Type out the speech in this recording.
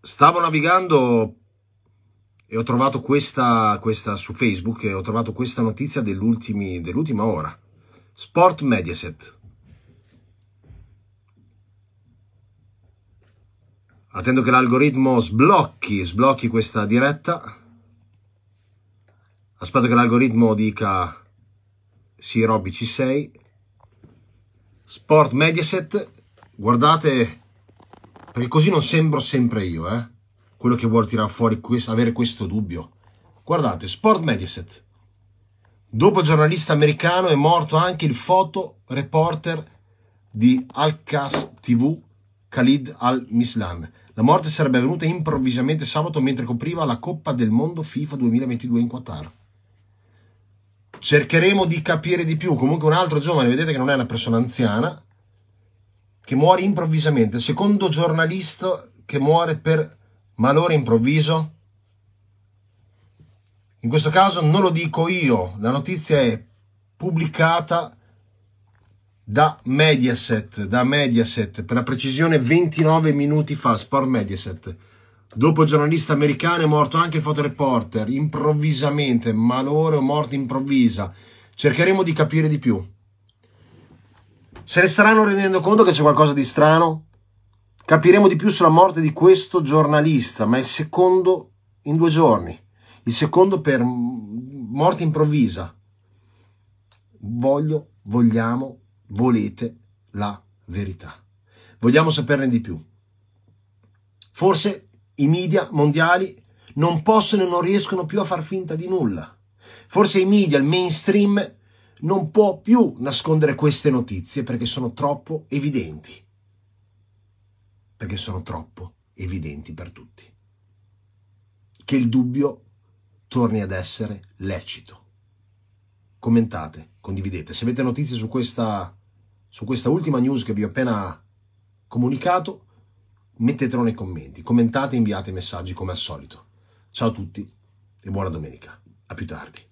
stavo navigando e ho trovato questa, questa su Facebook e ho trovato questa notizia dell'ultima ora. Sport Mediaset. Attendo che l'algoritmo sblocchi, sblocchi questa diretta. Aspetto che l'algoritmo dica sì, Robby ci sei. Sport Mediaset, guardate perché così non sembro sempre io, eh? Quello che vuol tirare fuori, questo, avere questo dubbio. Guardate, Sport Mediaset. Dopo il giornalista americano è morto anche il fotoreporter di Al-Qas TV, Khalid Al-Mislan. La morte sarebbe avvenuta improvvisamente sabato mentre copriva la Coppa del Mondo FIFA 2022 in Qatar. Cercheremo di capire di più. Comunque un altro giovane, vedete che non è una persona anziana, che muore improvvisamente, il secondo giornalista che muore per malore improvviso? In questo caso non lo dico io, la notizia è pubblicata da Mediaset, da Mediaset, per la precisione 29 minuti fa, Sport Mediaset. Dopo il giornalista americano è morto anche il fotoreporter, improvvisamente, malore o morte improvvisa. Cercheremo di capire di più. Se ne staranno rendendo conto che c'è qualcosa di strano? Capiremo di più sulla morte di questo giornalista, ma è il secondo in due giorni, il secondo per morte improvvisa. Voglio, vogliamo, volete la verità. Vogliamo saperne di più. Forse i media mondiali non possono e non riescono più a far finta di nulla. Forse i media, il mainstream, non può più nascondere queste notizie perché sono troppo evidenti. Perché sono troppo evidenti per tutti. Che il dubbio torni ad essere lecito. Commentate, condividete. Se avete notizie su questa, su questa ultima news che vi ho appena comunicato, mettetelo nei commenti. Commentate e inviate messaggi come al solito. Ciao a tutti e buona domenica. A più tardi.